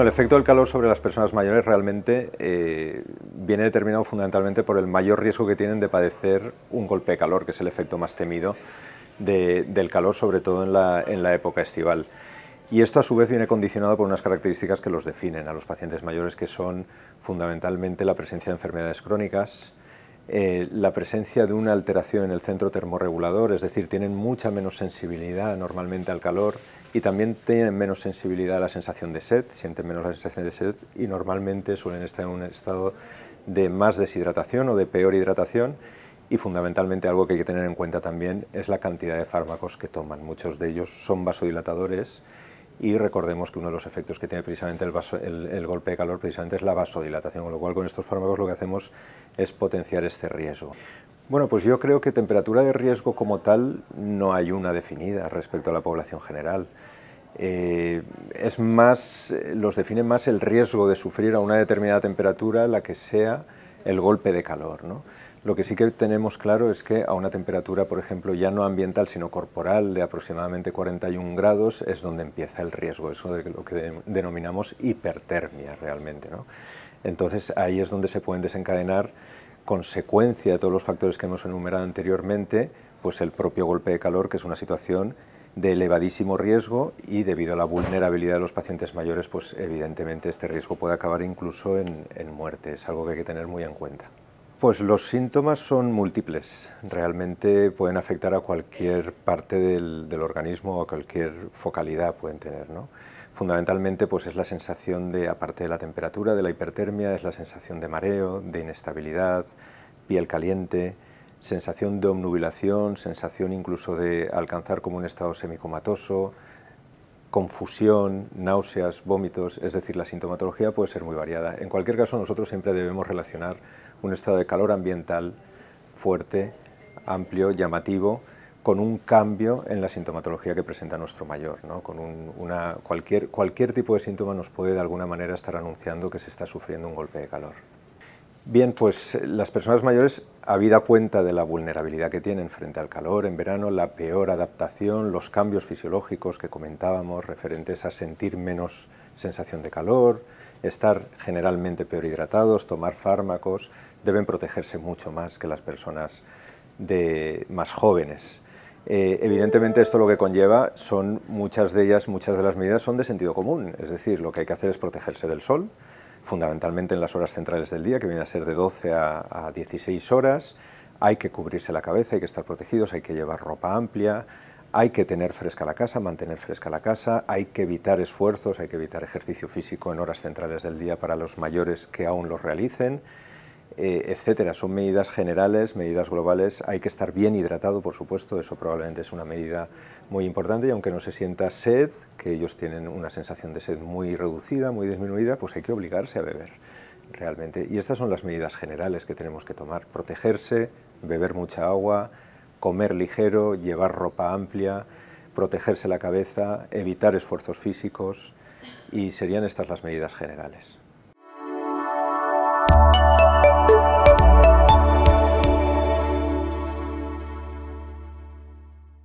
el efecto del calor sobre las personas mayores realmente eh, viene determinado fundamentalmente por el mayor riesgo que tienen de padecer un golpe de calor, que es el efecto más temido del calor, sobre todo en la, en la época estival. Y esto a su vez viene condicionado por unas características que los definen a los pacientes mayores, que son fundamentalmente la presencia de enfermedades crónicas, eh, la presencia de una alteración en el centro termorregulador, es decir, tienen mucha menos sensibilidad normalmente al calor y también tienen menos sensibilidad a la sensación de sed, sienten menos la sensación de sed y normalmente suelen estar en un estado de más deshidratación o de peor hidratación y fundamentalmente algo que hay que tener en cuenta también es la cantidad de fármacos que toman. Muchos de ellos son vasodilatadores y recordemos que uno de los efectos que tiene precisamente el, golpe de calor precisamente es la vasodilatación, con lo cual con estos fármacos lo que hacemos es potenciar este riesgo. Bueno, pues yo creo que temperatura de riesgo como tal no hay una definida respecto a la población general. Eh, es más, eh, los define más el riesgo de sufrir a una determinada temperatura, la que sea, el golpe de calor. ¿no? Lo que sí que tenemos claro es que a una temperatura, por ejemplo, ya no ambiental, sino corporal, de aproximadamente 41 grados, es donde empieza el riesgo, eso de lo que denominamos hipertermia realmente. ¿no? Entonces ahí es donde se pueden desencadenar consecuencia de todos los factores que hemos enumerado anteriormente, pues el propio golpe de calor, que es una situación de elevadísimo riesgo y debido a la vulnerabilidad de los pacientes mayores, pues evidentemente este riesgo puede acabar incluso en, en muerte, es algo que hay que tener muy en cuenta. Pues los síntomas son múltiples, realmente pueden afectar a cualquier parte del, del organismo o a cualquier focalidad pueden tener. ¿no? Fundamentalmente pues es la sensación de, aparte de la temperatura, de la hipertermia, es la sensación de mareo, de inestabilidad, piel caliente, sensación de omnubilación, sensación incluso de alcanzar como un estado semicomatoso, confusión, náuseas, vómitos, es decir, la sintomatología puede ser muy variada. En cualquier caso, nosotros siempre debemos relacionar un estado de calor ambiental fuerte, amplio, llamativo, con un cambio en la sintomatología que presenta nuestro mayor. Con un, cualquier, cualquier tipo de síntoma nos puede de alguna manera estar anunciando que se está sufriendo un golpe de calor. Bien, pues las personas mayores, habida cuenta de la vulnerabilidad que tienen frente al calor en verano, la peor adaptación, los cambios fisiológicos que comentábamos referentes a sentir menos sensación de calor, estar generalmente peor hidratados, tomar fármacos, deben protegerse mucho más que las personas más jóvenes. Eh, evidentemente esto lo que conlleva son muchas de ellas, muchas de las medidas son de sentido común, es decir, lo que hay que hacer es protegerse del sol, fundamentalmente en las horas centrales del día, que viene a ser de 12 a, 16 horas. Hay que cubrirse la cabeza, hay que estar protegidos, hay que llevar ropa amplia, hay que tener fresca la casa, mantener fresca la casa, hay que evitar esfuerzos, hay que evitar ejercicio físico en horas centrales del día para los mayores que aún lo realicen. Eh, etcétera. Son medidas generales, medidas globales. Hay que estar bien hidratado, por supuesto, eso probablemente es una medida muy importante y aunque no se sienta sed, que ellos tienen una sensación de sed muy reducida, muy disminuida, pues hay que obligarse a beber realmente. Y estas son las medidas generales que tenemos que tomar. Protegerse, beber mucha agua, comer ligero, llevar ropa amplia, protegerse la cabeza, evitar esfuerzos físicos y serían estas las medidas generales.